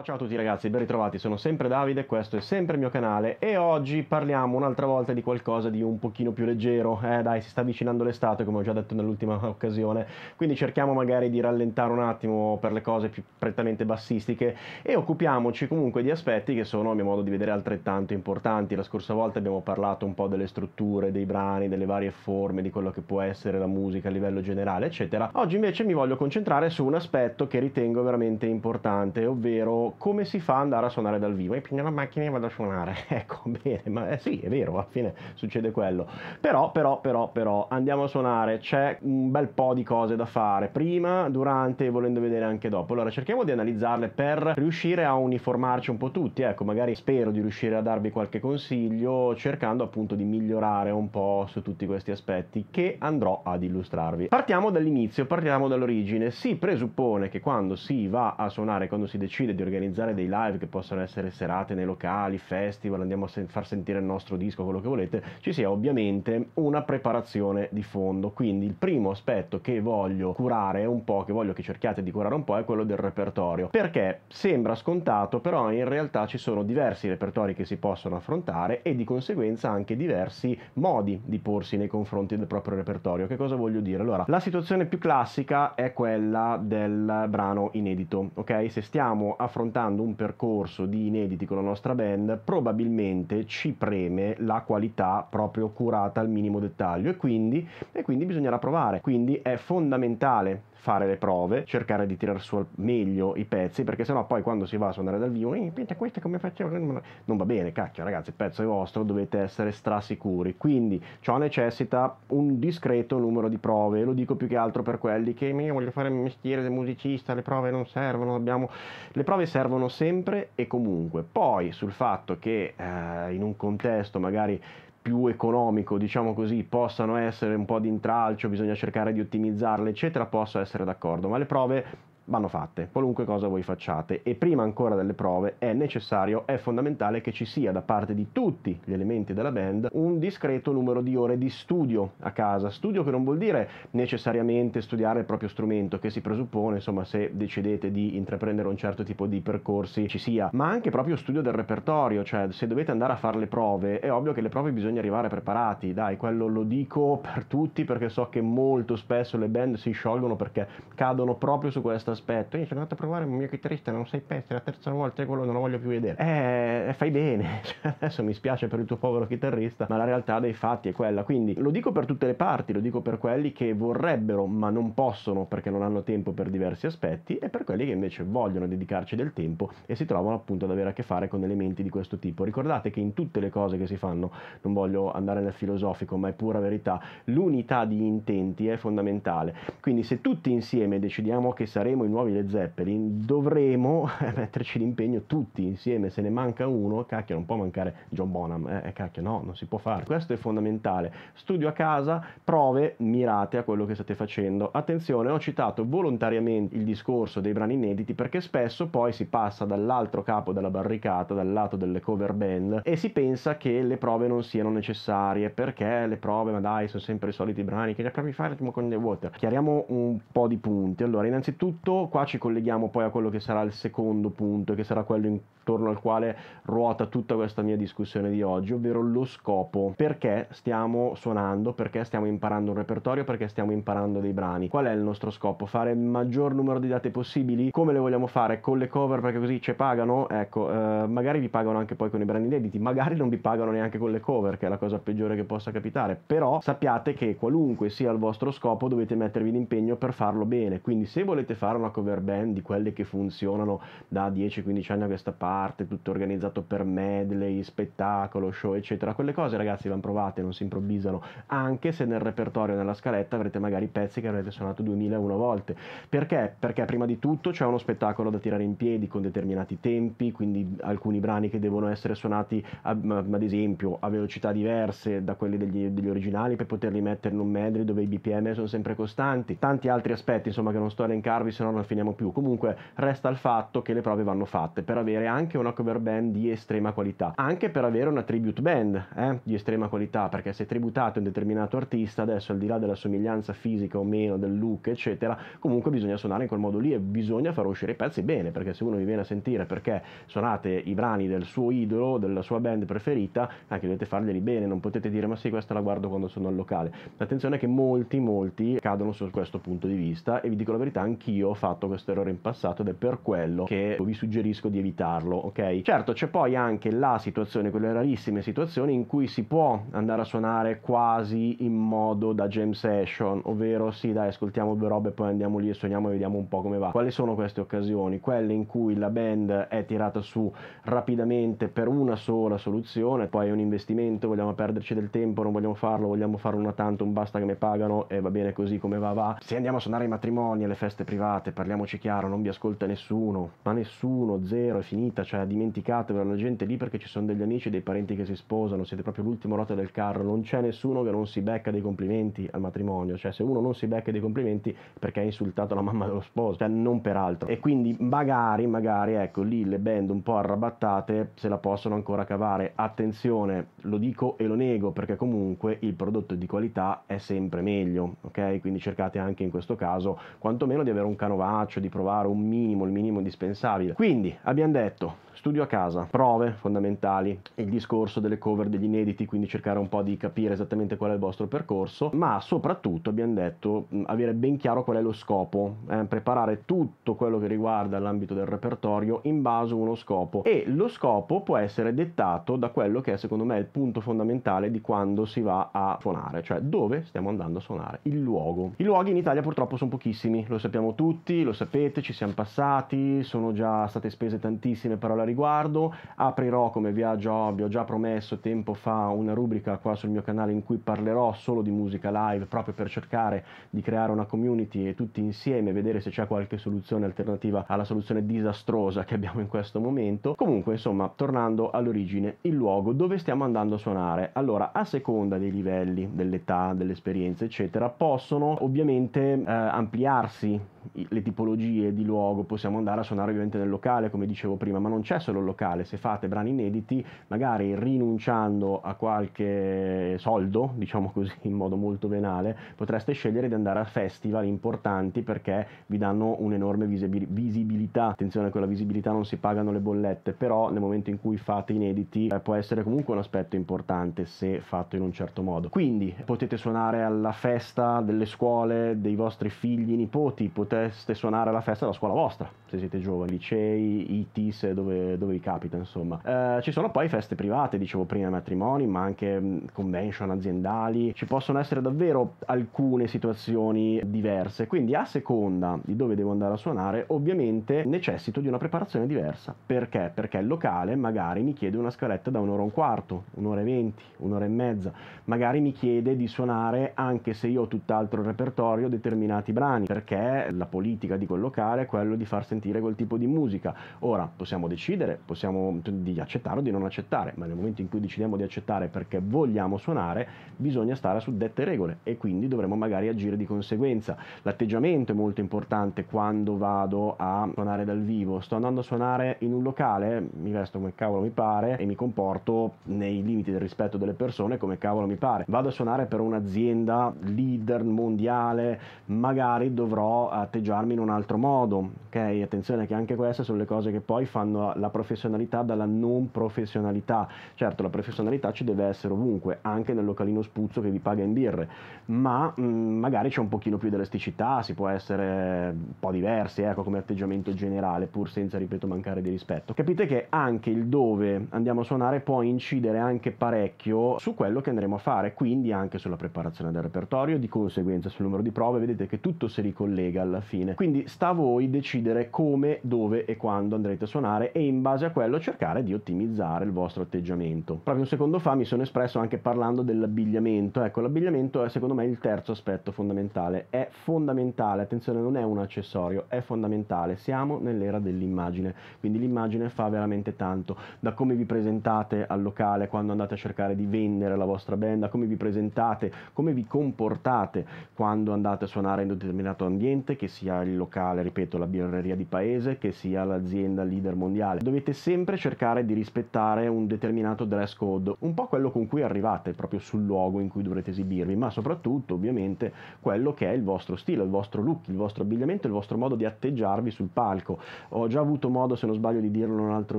Ciao, a tutti ragazzi, ben ritrovati, sono sempre Davide, questo è sempre il mio canale e oggi parliamo un'altra volta di qualcosa di un pochino più leggero, eh dai si sta avvicinando l'estate come ho già detto nell'ultima occasione, quindi cerchiamo magari di rallentare un attimo per le cose più prettamente bassistiche e occupiamoci comunque di aspetti che sono a mio modo di vedere altrettanto importanti, la scorsa volta abbiamo parlato un po' delle strutture, dei brani, delle varie forme, di quello che può essere la musica a livello generale eccetera, oggi invece mi voglio concentrare su un aspetto che ritengo veramente importante, ovvero come si fa ad andare a suonare dal vivo? E prendo la macchina e vado a suonare. ecco, bene, ma sì, è vero, alla fine succede quello. Però, però, però, però, andiamo a suonare. C'è un bel po' di cose da fare prima, durante e volendo vedere anche dopo. Allora, cerchiamo di analizzarle per riuscire a uniformarci un po' tutti. Ecco, magari spero di riuscire a darvi qualche consiglio, cercando appunto di migliorare un po' su tutti questi aspetti che andrò ad illustrarvi. Partiamo dall'inizio, partiamo dall'origine. Si presuppone che quando si va a suonare, quando si decide di organizzare organizzare dei live che possono essere serate nei locali, festival, andiamo a far sentire il nostro disco, quello che volete, ci sia ovviamente una preparazione di fondo. Quindi il primo aspetto che voglio curare un po', che voglio che cerchiate di curare un po', è quello del repertorio. Perché sembra scontato, però in realtà ci sono diversi repertori che si possono affrontare e di conseguenza anche diversi modi di porsi nei confronti del proprio repertorio. Che cosa voglio dire? Allora, la situazione più classica è quella del brano inedito, ok? Se stiamo affrontando affrontando un percorso di inediti con la nostra band, probabilmente ci preme la qualità proprio curata al minimo dettaglio e quindi, e quindi bisognerà provare. Quindi è fondamentale fare le prove, cercare di tirare su al meglio i pezzi, perché sennò poi quando si va a suonare dal vivo, eh, questo come facevo? Non va bene, cacchio ragazzi, il pezzo è vostro, dovete essere strasicuri. Quindi ciò necessita un discreto numero di prove, lo dico più che altro per quelli che io voglio fare il mestiere del musicista, le prove non servono, abbiamo... le prove servono sempre e comunque. Poi sul fatto che eh, in un contesto magari più economico, diciamo così, possano essere un po' di intralcio, bisogna cercare di ottimizzarle, eccetera, posso essere d'accordo, ma le prove vanno fatte, qualunque cosa voi facciate e prima ancora delle prove è necessario, è fondamentale che ci sia da parte di tutti gli elementi della band un discreto numero di ore di studio a casa, studio che non vuol dire necessariamente studiare il proprio strumento che si presuppone insomma se decidete di intraprendere un certo tipo di percorsi ci sia, ma anche proprio studio del repertorio, cioè se dovete andare a fare le prove è ovvio che le prove bisogna arrivare preparati, dai quello lo dico per tutti perché so che molto spesso le band si sciolgono perché cadono proprio su questa aspetto. Io sono andato a provare il mio chitarrista, non sei pezzi, la terza volta e quello non lo voglio più vedere. Eh, fai bene. Cioè, adesso mi spiace per il tuo povero chitarrista, ma la realtà dei fatti è quella. Quindi lo dico per tutte le parti, lo dico per quelli che vorrebbero ma non possono perché non hanno tempo per diversi aspetti e per quelli che invece vogliono dedicarci del tempo e si trovano appunto ad avere a che fare con elementi di questo tipo. Ricordate che in tutte le cose che si fanno, non voglio andare nel filosofico, ma è pura verità, l'unità di intenti è fondamentale. Quindi se tutti insieme decidiamo che saremo i nuovi Led Zeppelin, dovremo metterci l'impegno tutti insieme, se ne manca uno, cacchio non può mancare John Bonham, eh, eh, cacchio no, non si può fare, questo è fondamentale, studio a casa, prove mirate a quello che state facendo, attenzione ho citato volontariamente il discorso dei brani inediti perché spesso poi si passa dall'altro capo della barricata, dal lato delle cover band e si pensa che le prove non siano necessarie perché le prove ma dai sono sempre i soliti brani che ne provi fare con The Water, chiariamo un po' di punti, allora innanzitutto qua ci colleghiamo poi a quello che sarà il secondo punto, che sarà quello intorno al quale ruota tutta questa mia discussione di oggi, ovvero lo scopo. Perché stiamo suonando, perché stiamo imparando un repertorio, perché stiamo imparando dei brani. Qual è il nostro scopo? Fare il maggior numero di date possibili? Come le vogliamo fare? Con le cover perché così ci pagano? Ecco, eh, magari vi pagano anche poi con i brani inediti, magari non vi pagano neanche con le cover, che è la cosa peggiore che possa capitare. Però sappiate che qualunque sia il vostro scopo dovete mettervi d'impegno per farlo bene. Quindi se volete farlo una cover band di quelle che funzionano da 10-15 anni a questa parte, tutto organizzato per medley, spettacolo, show, eccetera. Quelle cose, ragazzi, vanno provate, non si improvvisano, anche se nel repertorio, nella scaletta, avrete magari pezzi che avrete suonato 2001 volte. Perché? Perché prima di tutto c'è uno spettacolo da tirare in piedi con determinati tempi, quindi alcuni brani che devono essere suonati, ad esempio, a velocità diverse da quelli degli, degli originali per poterli mettere in un medley dove i BPM sono sempre costanti. Tanti altri aspetti, insomma, che non sto a elencarvi, se no no non finiamo più. Comunque resta il fatto che le prove vanno fatte per avere anche una cover band di estrema qualità, anche per avere una tribute band eh, di estrema qualità, perché se tributate un determinato artista, adesso al di là della somiglianza fisica o meno, del look, eccetera, comunque bisogna suonare in quel modo lì e bisogna far uscire i pezzi bene, perché se uno vi viene a sentire perché suonate i brani del suo idolo, della sua band preferita, anche dovete farglieli bene, non potete dire ma sì, questa la guardo quando sono al locale. Attenzione che molti, molti cadono su questo punto di vista e vi dico la verità, anch'io fatto questo errore in passato ed è per quello che vi suggerisco di evitarlo, ok? Certo, c'è poi anche la situazione, quelle rarissime situazioni in cui si può andare a suonare quasi in modo da jam session, ovvero sì, dai, ascoltiamo due robe, e poi andiamo lì e suoniamo e vediamo un po' come va. Quali sono queste occasioni? Quelle in cui la band è tirata su rapidamente per una sola soluzione, poi è un investimento, vogliamo perderci del tempo, non vogliamo farlo, vogliamo farlo una tanto, tantum, basta che mi pagano e va bene così come va va. Se andiamo a suonare i matrimoni, e le feste private, scusate, parliamoci chiaro, non vi ascolta nessuno, ma nessuno, zero, è finita, cioè dimenticatevelo, la gente lì perché ci sono degli amici e dei parenti che si sposano, siete proprio l'ultima ruota del carro, non c'è nessuno che non si becca dei complimenti al matrimonio, cioè se uno non si becca dei complimenti perché ha insultato la mamma dello sposo, cioè non per altro. E quindi magari, magari, ecco, lì le band un po' arrabattate se la possono ancora cavare. Attenzione, lo dico e lo nego perché comunque il prodotto di qualità è sempre meglio, ok? Quindi cercate anche in questo caso quantomeno di avere un canone provaccio, di provare un minimo, il minimo indispensabile. Quindi abbiamo detto studio a casa, prove fondamentali, il discorso delle cover degli inediti, quindi cercare un po' di capire esattamente qual è il vostro percorso, ma soprattutto abbiamo detto avere ben chiaro qual è lo scopo, eh, preparare tutto quello che riguarda l'ambito del repertorio in base a uno scopo e lo scopo può essere dettato da quello che è secondo me il punto fondamentale di quando si va a suonare, cioè dove stiamo andando a suonare, il luogo. I luoghi in Italia purtroppo sono pochissimi, lo sappiamo tutti tutti, lo sapete, ci siamo passati, sono già state spese tantissime parole a riguardo, aprirò come vi, già, vi ho già promesso tempo fa una rubrica qua sul mio canale in cui parlerò solo di musica live proprio per cercare di creare una community e tutti insieme vedere se c'è qualche soluzione alternativa alla soluzione disastrosa che abbiamo in questo momento. Comunque insomma tornando all'origine, il luogo dove stiamo andando a suonare, allora a seconda dei livelli, dell'età, dell'esperienza eccetera possono ovviamente eh, ampliarsi le tipologie di luogo, possiamo andare a suonare ovviamente nel locale, come dicevo prima, ma non c'è solo il locale, se fate brani inediti, magari rinunciando a qualche soldo, diciamo così in modo molto venale, potreste scegliere di andare a festival importanti perché vi danno un'enorme visibilità. Attenzione, con la visibilità non si pagano le bollette, però nel momento in cui fate inediti eh, può essere comunque un aspetto importante se fatto in un certo modo. Quindi potete suonare alla festa delle scuole dei vostri figli, nipoti, potete poteste suonare alla festa della scuola vostra, se siete giovani, licei, ITIS, dove, dove vi capita, insomma. Eh, ci sono poi feste private, dicevo prima, matrimoni, ma anche mm, convention aziendali. Ci possono essere davvero alcune situazioni diverse, quindi a seconda di dove devo andare a suonare, ovviamente necessito di una preparazione diversa. Perché? Perché il locale magari mi chiede una scaletta da un'ora e un quarto, un'ora e venti, un'ora e mezza, magari mi chiede di suonare anche se io ho tutt'altro repertorio determinati brani, perché la politica di quel locale è quello di far sentire quel tipo di musica. Ora possiamo decidere, possiamo cioè, di accettare o di non accettare, ma nel momento in cui decidiamo di accettare perché vogliamo suonare, bisogna stare su dette regole e quindi dovremo magari agire di conseguenza. L'atteggiamento è molto importante quando vado a suonare dal vivo. Sto andando a suonare in un locale, mi vesto come cavolo mi pare e mi comporto nei limiti del rispetto delle persone come cavolo mi pare. Vado a suonare per un'azienda leader mondiale, magari dovrò atteggiarmi in un altro modo, ok? Attenzione che anche queste sono le cose che poi fanno la professionalità dalla non professionalità. Certo, la professionalità ci deve essere ovunque, anche nel localino spuzzo che vi paga in birre, ma mh, mm, magari c'è un pochino più di elasticità, si può essere un po' diversi, ecco, come atteggiamento generale, pur senza, ripeto, mancare di rispetto. Capite che anche il dove andiamo a suonare può incidere anche parecchio su quello che andremo a fare, quindi anche sulla preparazione del repertorio, di conseguenza sul numero di prove, vedete che tutto si ricollega alla alla fine. Quindi sta a voi decidere come, dove e quando andrete a suonare e in base a quello cercare di ottimizzare il vostro atteggiamento. Proprio un secondo fa mi sono espresso anche parlando dell'abbigliamento. Ecco, l'abbigliamento è secondo me il terzo aspetto fondamentale. È fondamentale, attenzione, non è un accessorio, è fondamentale. Siamo nell'era dell'immagine, quindi l'immagine fa veramente tanto. Da come vi presentate al locale quando andate a cercare di vendere la vostra band, da come vi presentate, come vi comportate quando andate a suonare in un determinato ambiente, che sia il locale, ripeto, la birreria di paese, che sia l'azienda leader mondiale. Dovete sempre cercare di rispettare un determinato dress code, un po' quello con cui arrivate proprio sul luogo in cui dovrete esibirvi, ma soprattutto ovviamente quello che è il vostro stile, il vostro look, il vostro abbigliamento, il vostro modo di atteggiarvi sul palco. Ho già avuto modo, se non sbaglio, di dirlo in un altro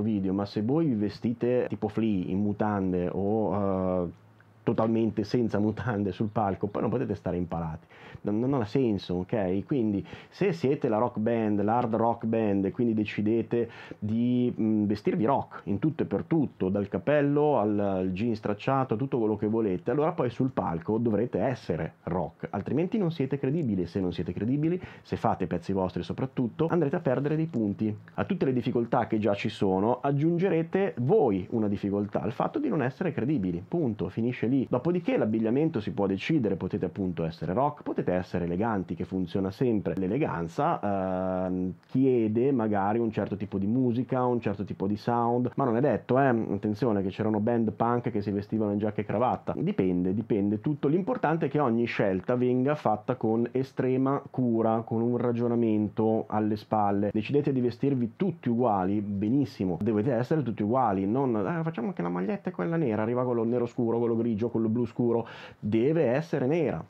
video, ma se voi vi vestite tipo flea, in mutande o... Uh, totalmente senza mutande sul palco, poi non potete stare impalati, non, non ha senso, ok? Quindi se siete la rock band, l'hard rock band, quindi decidete di mh, mm, vestirvi rock in tutto e per tutto, dal capello al, al jeans stracciato, tutto quello che volete, allora poi sul palco dovrete essere rock, altrimenti non siete credibili, se non siete credibili, se fate pezzi vostri soprattutto, andrete a perdere dei punti. A tutte le difficoltà che già ci sono aggiungerete voi una difficoltà, il fatto di non essere credibili, punto, finisce lì Dopodiché l'abbigliamento si può decidere, potete appunto essere rock, potete essere eleganti, che funziona sempre. L'eleganza eh, chiede magari un certo tipo di musica, un certo tipo di sound, ma non è detto, eh? attenzione che c'erano band punk che si vestivano in giacca e cravatta. Dipende, dipende tutto. L'importante è che ogni scelta venga fatta con estrema cura, con un ragionamento alle spalle. Decidete di vestirvi tutti uguali, benissimo, dovete essere tutti uguali, non eh, facciamo che la maglietta è quella nera, arriva quello nero scuro, quello grigio grigio, quello blu scuro, deve essere nera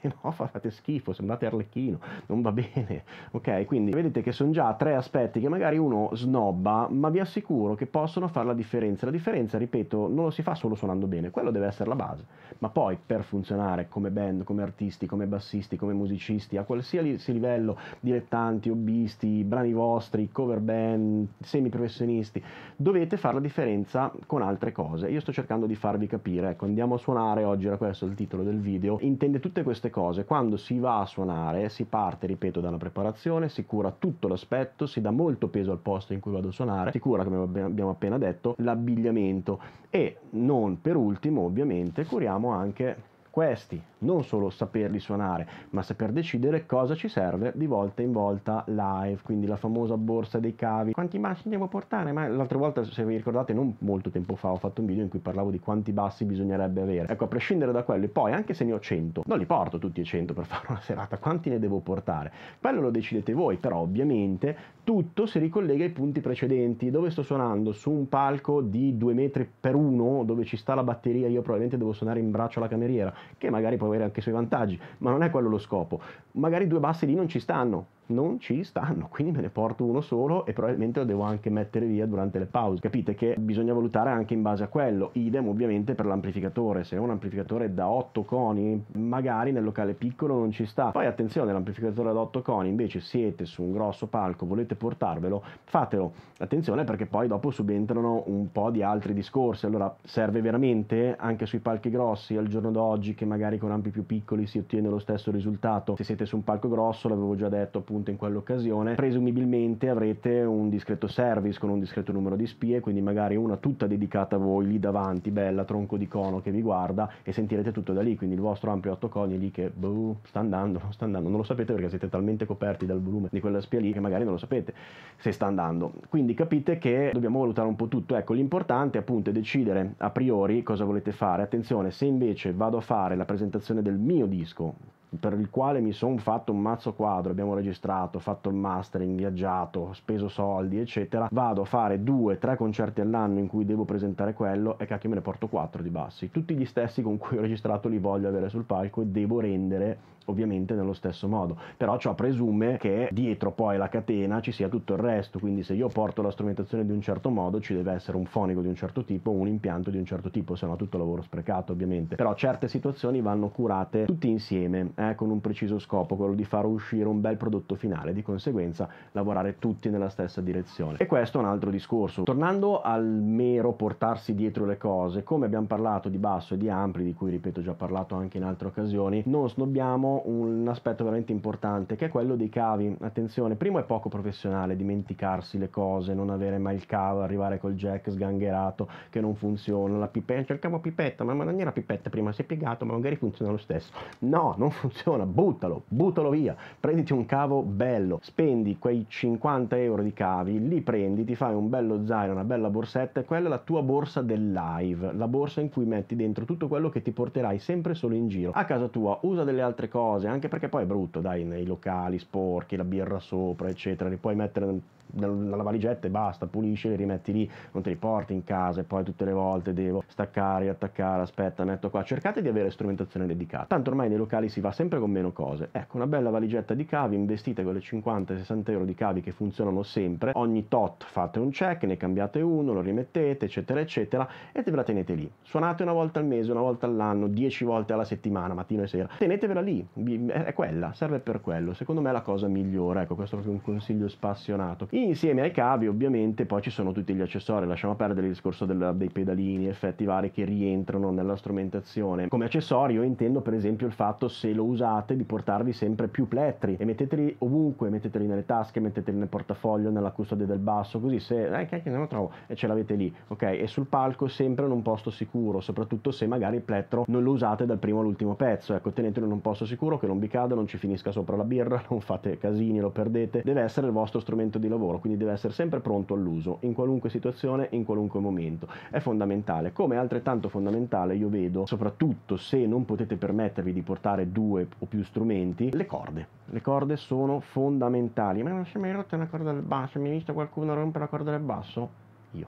se no fate schifo, sembrate Arlecchino, non va bene, ok? Quindi vedete che sono già tre aspetti che magari uno snobba, ma vi assicuro che possono fare la differenza. La differenza, ripeto, non lo si fa solo suonando bene, quello deve essere la base, ma poi per funzionare come band, come artisti, come bassisti, come musicisti, a qualsiasi livello, dilettanti, hobbisti, brani vostri, cover band, semiprofessionisti, dovete fare la differenza con altre cose. Io sto cercando di farvi capire, ecco, andiamo a suonare oggi, era questo il titolo del video, intendo attende tutte queste cose. Quando si va a suonare si parte, ripeto, dalla preparazione, si cura tutto l'aspetto, si dà molto peso al posto in cui vado a suonare, si cura, come abbiamo appena detto, l'abbigliamento e non per ultimo, ovviamente, curiamo anche questi non solo saperli suonare, ma saper decidere cosa ci serve di volta in volta live, quindi la famosa borsa dei cavi, quanti bassi devo portare, ma l'altra volta se vi ricordate non molto tempo fa ho fatto un video in cui parlavo di quanti bassi bisognerebbe avere, ecco a prescindere da quello e poi anche se ne ho 100, non li porto tutti e 100 per fare una serata, quanti ne devo portare? Quello lo decidete voi, però ovviamente tutto si ricollega ai punti precedenti, dove sto suonando? Su un palco di 2 metri per uno, dove ci sta la batteria, io probabilmente devo suonare in braccio alla cameriera, che magari poi avere anche i suoi vantaggi, ma non è quello lo scopo. Magari due bassi lì non ci stanno, non ci stanno, quindi me ne porto uno solo e probabilmente lo devo anche mettere via durante le pause. Capite che bisogna valutare anche in base a quello. Idem ovviamente per l'amplificatore, se è un amplificatore da 8 coni, magari nel locale piccolo non ci sta. Poi attenzione, l'amplificatore da 8 coni, invece siete su un grosso palco, volete portarvelo, fatelo. Attenzione perché poi dopo subentrano un po' di altri discorsi. Allora serve veramente anche sui palchi grossi al giorno d'oggi che magari con ampi più piccoli si ottiene lo stesso risultato. Se siete su un palco grosso, l'avevo già detto appunto appunto in quell'occasione, presumibilmente avrete un discreto service con un discreto numero di spie, quindi magari una tutta dedicata a voi lì davanti, bella, tronco di cono che vi guarda e sentirete tutto da lì, quindi il vostro ampio otto coni lì che boh, sta andando, sta andando, non lo sapete perché siete talmente coperti dal volume di quella spia lì che magari non lo sapete se sta andando. Quindi capite che dobbiamo valutare un po' tutto, ecco l'importante appunto è decidere a priori cosa volete fare, attenzione se invece vado a fare la presentazione del mio disco, per il quale mi sono fatto un mazzo quadro, abbiamo registrato, fatto il mastering, viaggiato, speso soldi, eccetera, vado a fare due, tre concerti all'anno in cui devo presentare quello e cacchio me ne porto quattro di bassi, tutti gli stessi con cui ho registrato li voglio avere sul palco e devo rendere ovviamente nello stesso modo, però ciò presume che dietro poi la catena ci sia tutto il resto, quindi se io porto la strumentazione di un certo modo ci deve essere un fonico di un certo tipo, un impianto di un certo tipo, se no tutto lavoro sprecato ovviamente, però certe situazioni vanno curate tutti insieme eh, con un preciso scopo, quello di far uscire un bel prodotto finale, di conseguenza lavorare tutti nella stessa direzione. E questo è un altro discorso. Tornando al mero portarsi dietro le cose, come abbiamo parlato di basso e di ampli, di cui ripeto già parlato anche in altre occasioni, non snobbiamo un aspetto veramente importante che è quello dei cavi. Attenzione, primo è poco professionale dimenticarsi le cose, non avere mai il cavo, arrivare col jack sgangherato che non funziona, la pipetta, cercavo pipetta, ma non era pipetta prima, si è piegato, ma magari funziona lo stesso. No, non funziona funziona, buttalo, buttalo via, prenditi un cavo bello, spendi quei 50 euro di cavi, li prendi, ti fai un bello zaino, una bella borsetta e quella è la tua borsa del live, la borsa in cui metti dentro tutto quello che ti porterai sempre solo in giro. A casa tua usa delle altre cose, anche perché poi è brutto, dai, nei locali sporchi, la birra sopra, eccetera, li puoi mettere dalla valigetta e basta, pulisci, le rimetti lì, non te li porti in casa e poi tutte le volte devo staccare, attaccare, aspetta, metto qua. Cercate di avere strumentazione dedicata. Tanto ormai nei locali si va sempre con meno cose. Ecco, una bella valigetta di cavi, investite quelle 50-60 euro di cavi che funzionano sempre. Ogni tot fate un check, ne cambiate uno, lo rimettete, eccetera, eccetera, e te ve la tenete lì. Suonate una volta al mese, una volta all'anno, 10 volte alla settimana, mattino e sera. Tenetevela lì, è quella, serve per quello. Secondo me è la cosa migliore. Ecco, questo è proprio un consiglio spassionato. Insieme ai cavi ovviamente poi ci sono tutti gli accessori, lasciamo perdere il discorso del, dei pedalini, effetti vari che rientrano nella strumentazione. Come accessorio intendo per esempio il fatto se lo usate di portarvi sempre più plettri e metteteli ovunque, metteteli nelle tasche, metteteli nel portafoglio, nella custodia del basso, così se eh, che non lo trovo e ce l'avete lì, ok? E sul palco sempre in un posto sicuro, soprattutto se magari il plettro non lo usate dal primo all'ultimo pezzo, ecco tenetelo in un posto sicuro che non vi cada, non ci finisca sopra la birra, non fate casini, lo perdete, deve essere il vostro strumento di lavoro lavoro, quindi deve essere sempre pronto all'uso, in qualunque situazione, in qualunque momento. È fondamentale, come altrettanto fondamentale io vedo, soprattutto se non potete permettervi di portare due o più strumenti, le corde. Le corde sono fondamentali. Ma non si è mai rotta una corda del basso? Mi hai visto qualcuno rompere la corda del basso? Io.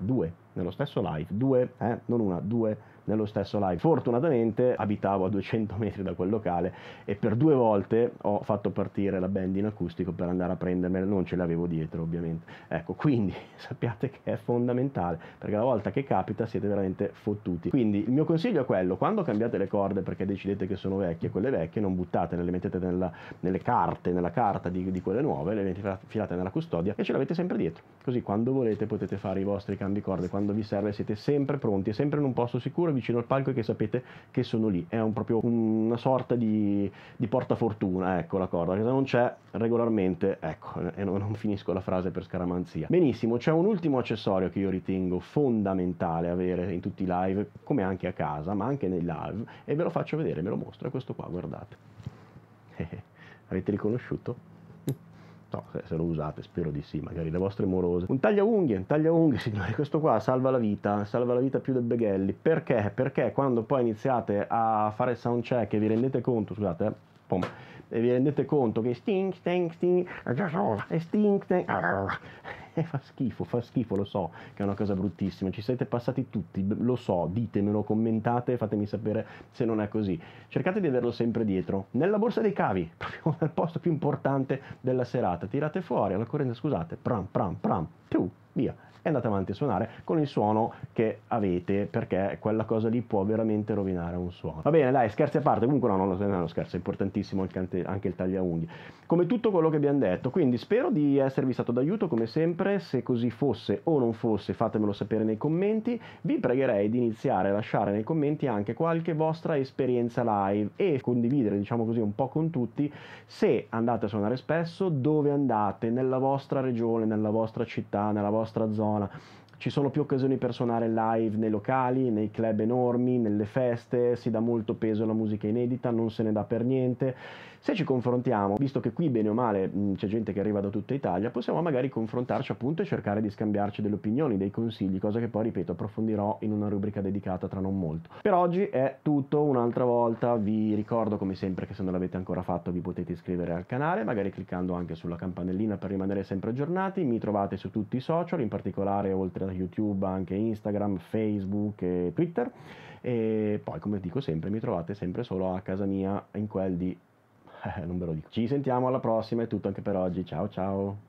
Due nello stesso live, due, eh, non una, due nello stesso live. Fortunatamente abitavo a 200 metri da quel locale e per due volte ho fatto partire la band in acustico per andare a prendermela, non ce l'avevo dietro ovviamente. Ecco, quindi sappiate che è fondamentale perché la volta che capita siete veramente fottuti. Quindi il mio consiglio è quello, quando cambiate le corde perché decidete che sono vecchie, quelle vecchie non buttatele, le mettete nella, nelle carte, nella carta di, di quelle nuove, le infilate nella custodia e ce l'avete sempre dietro. Così quando volete potete fare i vostri cambi corde quando quando vi serve siete sempre pronti, sempre in un posto sicuro vicino al palco e che sapete che sono lì. È un, proprio una sorta di, di portafortuna, ecco la corda, che se non c'è regolarmente, ecco, e non, non finisco la frase per scaramanzia. Benissimo, c'è un ultimo accessorio che io ritengo fondamentale avere in tutti i live, come anche a casa, ma anche nei live, e ve lo faccio vedere, ve lo mostro, è questo qua, guardate. Avete riconosciuto? No, se, lo usate, spero di sì, magari le vostre morose. Un taglia unghie, un taglia unghie, signori, questo qua salva la vita, salva la vita più del Beghelli. Perché? Perché quando poi iniziate a fare sound check e vi rendete conto, scusate, pom. E vi rendete conto che sting, sting, sting, e sting, sting, e fa schifo, fa schifo, lo so che è una cosa bruttissima, ci siete passati tutti, lo so, ditemelo, commentate, fatemi sapere se non è così. Cercate di averlo sempre dietro, nella borsa dei cavi, proprio nel posto più importante della serata, tirate fuori alla corrente, scusate, pram, pram, pram, tu, via e andate avanti a suonare con il suono che avete perché quella cosa lì può veramente rovinare un suono. Va bene, dai, scherzi a parte, comunque no, non è uno scherzo, è importantissimo anche il taglia tagliaunghie. Come tutto quello che abbiamo detto, quindi spero di esservi stato d'aiuto come sempre, se così fosse o non fosse fatemelo sapere nei commenti, vi pregherei di iniziare a lasciare nei commenti anche qualche vostra esperienza live e condividere, diciamo così, un po' con tutti se andate a suonare spesso, dove andate, nella vostra regione, nella vostra città, nella vostra zona 啦。ci sono più occasioni per suonare live nei locali, nei club enormi, nelle feste, si dà molto peso alla musica inedita, non se ne dà per niente. Se ci confrontiamo, visto che qui bene o male c'è gente che arriva da tutta Italia, possiamo magari confrontarci appunto e cercare di scambiarci delle opinioni, dei consigli, cosa che poi ripeto approfondirò in una rubrica dedicata tra non molto. Per oggi è tutto, un'altra volta vi ricordo come sempre che se non l'avete ancora fatto vi potete iscrivere al canale, magari cliccando anche sulla campanellina per rimanere sempre aggiornati, mi trovate su tutti i social, in particolare oltre a YouTube, anche Instagram, Facebook e Twitter. E poi, come dico sempre, mi trovate sempre solo a casa mia in quel di... non ve lo dico. Ci sentiamo alla prossima, è tutto anche per oggi. Ciao ciao!